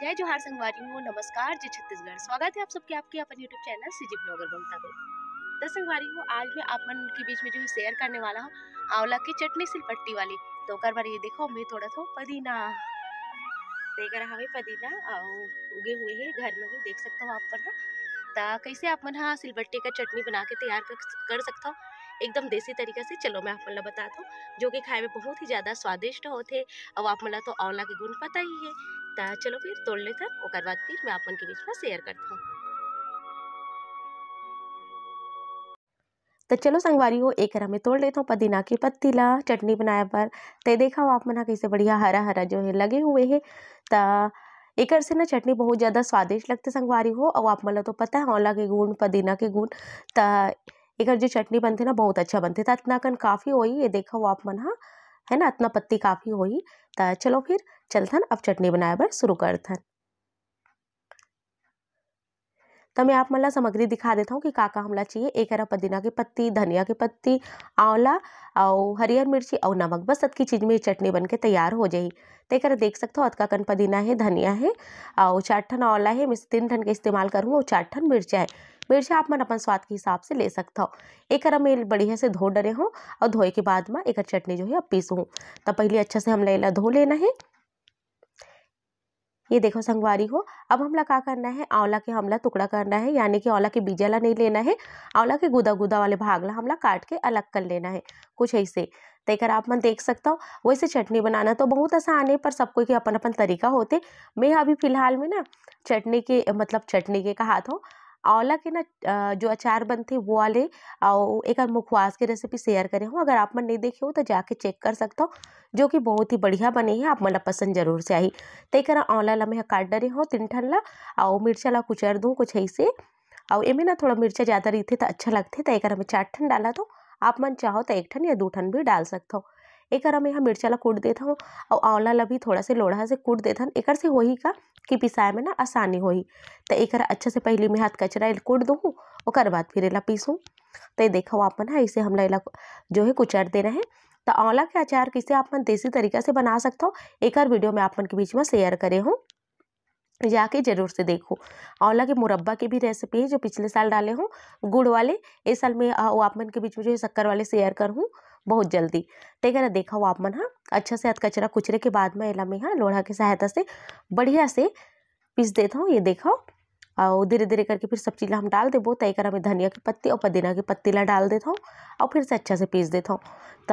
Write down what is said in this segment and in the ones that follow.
जय जोहार संगवारी हो नमस्कार जय छत्तीसगढ़ स्वागत है आप सबके आपके अपन YouTube channel CG blogger Mamta को दस संगवारी हो आज मैं आप मन के बीच में जो है शेयर करने वाला हूँ आंवला की चटनी सिलपट्टी वाली तो कर बार ये देखो मैं थोड़ा सा पदीना देख रहा है पदीना उगे हुए है घर में ही देख सकता हूँ आप मन हाँ कैसे आप मन हाँ सिलबट्टी का चटनी बना के तैयार कर सकता हूँ एकदम देसी तरीका से चलो मैं आप मतलब बताता हूँ जो कि खाए में बहुत ही ज़्यादा स्वादिष्ट होते अब आप मतलब तो आंवला के गुण पता ही है लगता है चलो फिर तोड़ ले था बाद फिर मैं अपन के बीच में शेयर करती हूँ तो चलो संगवारी हो एक हरा में तोड़ लेता हूँ पदीना की पत्ती ला चटनी बनाए पर तो देखा हो आप मना कैसे बढ़िया हरा हरा जो है लगे हुए है तो एक से ना चटनी बहुत ज़्यादा स्वादिष्ट लगते संगवारी हो और आप मना तो पता है औला के गुण पदीना के गुण तो एक जो चटनी बनते ना बहुत अच्छा बनते था तो इतना कन काफ़ी हो ये देखा हो आप मना है ना इतना पत्ती काफ़ी ही तो चलो फिर चलथन अब चटनी बनाए बर शुरू थन तो मैं आप मतलब सामग्री दिखा देता हूँ कि काका हमला चाहिए एक हरा पदीना की पत्ती धनिया की पत्ती आंवला और हरियर मिर्ची और नमक बस की चीज़ में चटनी बनके तैयार हो जाएगी तो एक देख सकते हो अतका कन पदीना है धनिया है और चार ठन आंवला है मैं तीन ठन के इस्तेमाल करूँ और चार ठन मिर्चा है मिर्चा आप मन अपन स्वाद के हिसाब से ले सकता हो एक मेल बढ़िया से धो डरे हो और धोए के बाद में एक चटनी जो है पीस हूँ तब पहले अच्छा से हम लेला धो लेना है ये देखो संगवारी हो अब हमला का करना है आंवला के हमला टुकड़ा करना है यानी कि आंवला के बीजाला नहीं लेना है आंवला के गुदा गुदा वाले भाग ला हमला काट के अलग कर लेना है कुछ ऐसे तेकर तो आप मन देख सकता हो वैसे चटनी बनाना तो बहुत आसान है पर सबको के अपन अपन तरीका होते मैं अभी फ़िलहाल में ना चटनी के मतलब चटनी के कहा था आंवला के ना जो अचार बनते वो वाले और एक मुखवास की रेसिपी शेयर करे हूँ अगर आप मन नहीं देखे हो तो जाके चेक कर सकता हो जो कि बहुत ही बढ़िया बने है आप मतलब पसंद जरूर से आई तो एक आंवला ला मैं काट डरे हूँ तीन ठन ला और मिर्चा ला कुचर दूँ कुछ ऐसे और एमें ना थोड़ा मिर्चा ज़्यादा रही थी तो अच्छा लगते तो एक मैं चार ठन डाला तो आप मन चाहो तो एक ठन या दो ठन भी डाल सकते हो एक मैं यहाँ मिर्चा ला कूट देता हूँ और आंवला ला भी थोड़ा से लोढ़ा से कूट देता हूँ एक से वही का कि पिसाए में ना आसानी होई तो एक अच्छे से पहले में हाथ कचरा कूट दूँ और बाद फिर एला पीसूँ तो देखो आप ना इसे हमला एला जो है कुचर देना है तो आंवला के अचार किसे आप मन देसी तरीका से बना सकते हो एक हर वीडियो में आप मन के बीच में शेयर करे हूँ जाके जरूर से देखो आंवला के मुरब्बा की भी रेसिपी है जो पिछले साल डाले हूँ गुड़ वाले इस साल में वो आप मन के बीच में जो है शक्कर वाले शेयर करूँ बहुत जल्दी ठीक है ना देखा हो आप मन हाँ अच्छा से हथ कचरा कुचरे के बाद में एला में हाँ लोढ़ा की सहायता से बढ़िया से पीस देता हूँ ये देखो और धीरे धीरे करके फिर सब चीज़ हम डाल देबो तो एक में धनिया की पत्ती और पुदीना की पत्ती ला डाल देता हूँ और फिर से अच्छा से पीस देता हूँ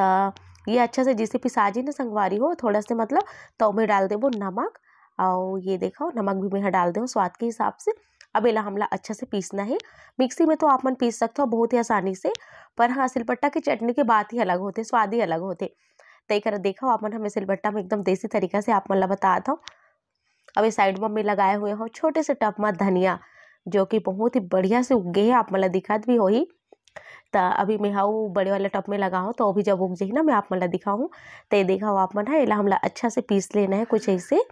तो ये अच्छा से जैसे पिसाजी ने संगवारी हो थोड़ा से मतलब तो मैं डाल देबो नमक और ये देखो नमक भी मैं डाल दूँ स्वाद के हिसाब से अब एला हमला अच्छा से पीसना है मिक्सी में तो आप मन पीस सकते हो बहुत ही आसानी से पर हाँ सिलपट्टा के चटनी के बात ही अलग होते स्वाद ही अलग होते तय कर देखा आप मन हमें सिलबट्टा में एकदम देसी तरीका से आप मन बता दो अब ये साइड में लगाए हुए हो छोटे से टप में धनिया जो कि बहुत ही बढ़िया से उगे है आप मतलब दिखात भी होही तो अभी मैं हाउ बड़े वाले टप में लगा हूँ तो अभी जब उग जाए ना मैं आप मतलब दिखाऊँ तो ये देखा आप मन है हाँ, इला हमला अच्छा से पीस लेना है कुछ ऐसे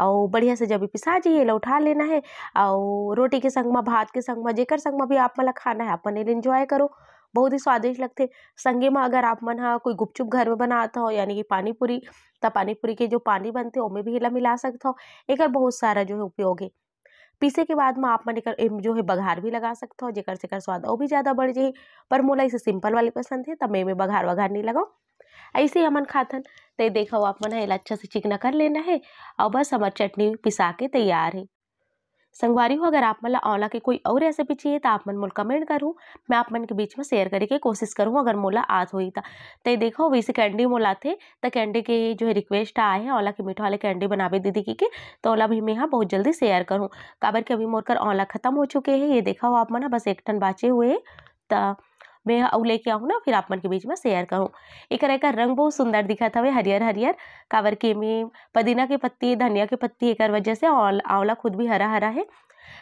और बढ़िया से जब पिसा जाइए एला उठा लेना है और रोटी के संग में भात के संग में जेकर संग में भी आप मतलब खाना है अपन एंजॉय इंजॉय करो बहुत ही स्वादिष्ट लगते संगे में अगर आप मन हाँ कोई गुपचुप घर में बनाता हो यानी कि पानी पूरी पानीपुरी पानी पूरी के जो पानी हो में भी हेला मिला सकता हो एक बहुत सारा जो है उपयोग है पीसे के बाद में आप मन एक जो है बघार भी लगा सकता हो जेकर कर स्वाद और भी ज़्यादा बढ़ जाए पर मोला इसे सिंपल वाली पसंद है तब मैं बघार वघार नहीं लगाऊँ ऐसे ही हमन खाथन तो देखा आप मन है अच्छा से चिकना कर लेना है और बस हमारे चटनी पिसा के तैयार है संगवारी हो अगर आप मन औला के कोई और रेसिपी चाहिए तो आप मन मोल कमेंट करूँ मैं आप मन के बीच में शेयर करे के कोशिश करूँ अगर मोला आत हुई था तो देखो वैसे कैंडी मोला थे तो कैंडी के जो है रिक्वेस्ट आए हैं औला के मीठा वाले कैंडी बनावे दीदी की के तो ओला भी मैं यहाँ बहुत जल्दी शेयर करूँ काबर के अभी मोर कर आंवला खत्म हो चुके हैं ये देखा हो आप मन बस एक टन बाचे हुए तो मैं ऊ लेके आऊँ ना फिर आप मन के बीच में शेयर करूँ तरह का रंग बहुत सुंदर दिखा था वे हरियर हरियर कावर के में पदीना के पत्ती धनिया के पत्ती एक वजह से आंवला खुद भी हरा हरा है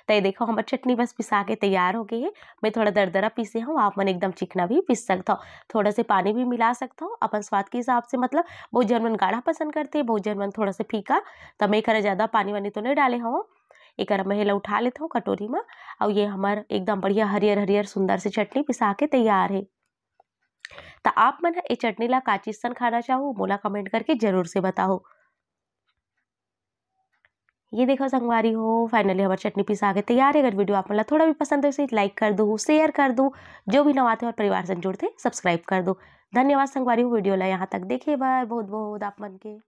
तो ये देखो हमारे चटनी बस पिसा के तैयार हो गई है मैं थोड़ा दरदरा पीसे हूँ आप मन एकदम चिकना भी पीस सकता हो थोड़ा से पानी भी मिला सकता हो अपन स्वाद के हिसाब से मतलब बहुत जन मन गाढ़ा पसंद करते हैं बहुत जन मन थोड़ा सा फीका तो मैं खरा ज़्यादा पानी वानी तो नहीं डाले हूँ एक महिला उठा लेता हूँ कटोरी में और ये हमार एकदम बढ़िया हरियर हरियर सुंदर से चटनी पिसा के तैयार है तो आप मन ये चटनी ला काचिस सन खाना चाहो मोला कमेंट करके ज़रूर से बताओ ये देखो संगवारी हो फाइनली हमारे चटनी पिसा के तैयार है अगर वीडियो आप मतलब थोड़ा भी पसंद हो इसे लाइक कर दो शेयर कर दो जो भी नवाते और परिवार से जुड़ते सब्सक्राइब कर दो धन्यवाद संगवारी हो वीडियो ला यहाँ तक देखे बार बहुत बहुत आप मन के